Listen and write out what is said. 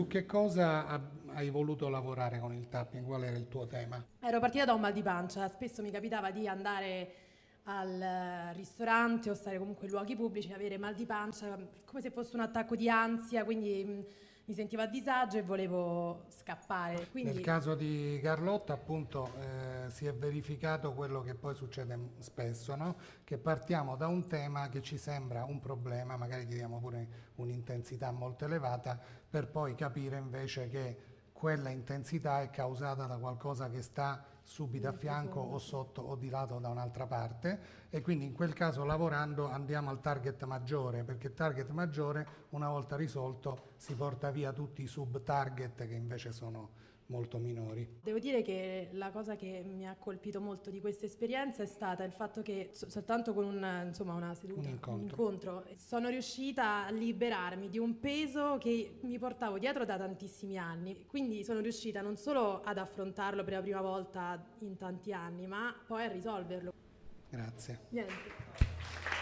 su che cosa hai voluto lavorare con il tapping? Qual era il tuo tema? Ero partita da un mal di pancia, spesso mi capitava di andare al ristorante o stare comunque in luoghi pubblici e avere mal di pancia come se fosse un attacco di ansia, quindi mi sentivo a disagio e volevo scappare. Quindi... Nel caso di Carlotta appunto eh, si è verificato quello che poi succede spesso, no? che partiamo da un tema che ci sembra un problema, magari gli diamo pure un'intensità molto elevata, per poi capire invece che quella intensità è causata da qualcosa che sta subito a fianco o sotto o di lato da un'altra parte e quindi in quel caso lavorando andiamo al target maggiore perché il target maggiore una volta risolto si porta via tutti i sub target che invece sono molto minori. Devo dire che la cosa che mi ha colpito molto di questa esperienza è stata il fatto che soltanto con una, insomma, una seduta, un incontro. un incontro, sono riuscita a liberarmi di un peso che mi portavo dietro da tantissimi anni. Quindi sono riuscita non solo ad affrontarlo per la prima volta in tanti anni, ma poi a risolverlo. Grazie. Niente.